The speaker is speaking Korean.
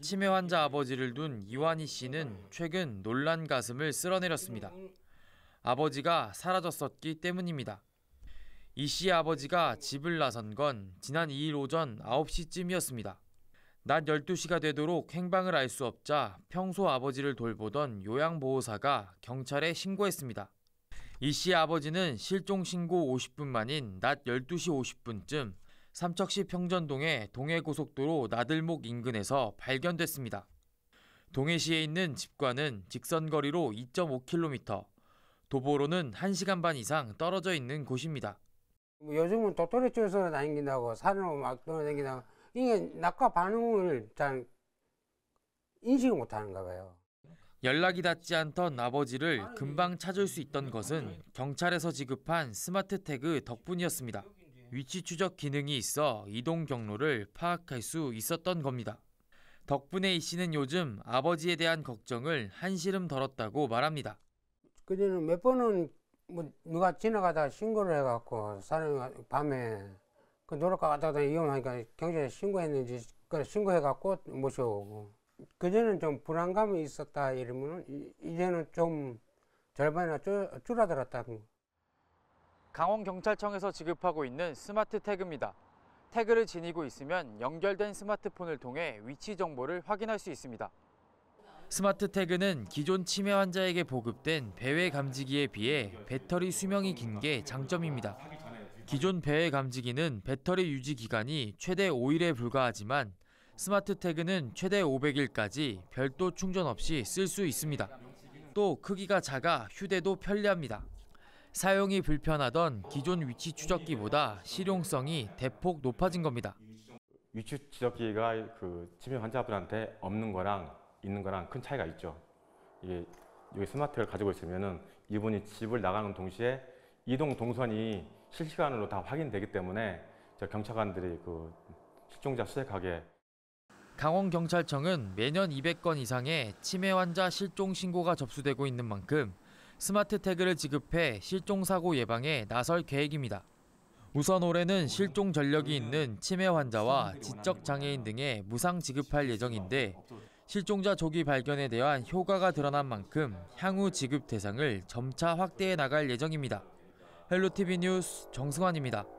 치매 환자 아버지를 둔 이완희 씨는 최근 놀란 가슴을 쓸어내렸습니다. 아버지가 사라졌었기 때문입니다. 이 씨의 아버지가 집을 나선 건 지난 2일 오전 9시쯤이었습니다. 낮 12시가 되도록 행방을 알 수 없자 평소 아버지를 돌보던 요양보호사가 경찰에 신고했습니다. 이 씨의 아버지는 실종 신고 50분 만인 낮 12시 50분쯤 삼척시 평전동의 동해고속도로 나들목 인근에서 발견됐습니다. 동해시에 있는 집과는 직선거리로 2.5km, 도보로는 1시간 반 이상 떨어져 있는 곳입니다. 뭐 요즘은 도토리 쪽에서 다닌다고 산으로 막 돌아다니다고 이게 낙하 반응을 잘 인식을 못하는가 봐요. 연락이 닿지 않던 아버지를 금방 찾을 수 있던 것은 경찰에서 지급한 스마트 태그 덕분이었습니다. 위치 추적 기능이 있어 이동 경로를 파악할 수 있었던 겁니다. 덕분에 이 씨는 요즘 아버지에 대한 걱정을 한시름 덜었다고 말합니다. 그전에 몇 번은 뭐 누가 지나가다 신고를 해갖고 사람이 밤에 그 노력가 갔다가 위험하니까 경찰에 신고했는지 그 신고해갖고 모셔오고 그전에는 좀 불안감이 있었다 이러면 이제는 좀 절반이나 줄, 줄어들었다 강원경찰청에서 지급하고 있는 스마트 태그입니다. 태그를 지니고 있으면 연결된 스마트폰을 통해 위치 정보를 확인할 수 있습니다. 스마트 태그는 기존 치매 환자에게 보급된 배외 감지기에 비해 배터리 수명이 긴 게 장점입니다. 기존 배외 감지기는 배터리 유지 기간이 최대 5일에 불과하지만 스마트 태그는 최대 500일까지 별도 충전 없이 쓸 수 있습니다. 또 크기가 작아 휴대도 편리합니다. 사용이 불편하던 기존 위치 추적기보다 실용성이 대폭 높아진 겁니다. 위치 추적기가 그 치매 환자분한테 없는 거랑 있는 거랑 큰 차이가 있죠. 이게 여기 스마트를 가지고 있으면은 이분이 집을 나가는 동시에 이동 동선이 실시간으로 다 확인되기 때문에 경찰관들이 그 실종자 수색하게 강원경찰청은 매년 200건 이상의 치매 환자 실종 신고가 접수되고 있는 만큼 스마트 태그를 지급해 실종사고 예방에 나설 계획입니다. 우선 올해는 실종 전력이 있는 치매 환자와 지적장애인 등에 무상 지급할 예정인데 실종자 조기 발견에 대한 효과가 드러난 만큼 향후 지급 대상을 점차 확대해 나갈 예정입니다. 헬로TV 뉴스 정승환입니다.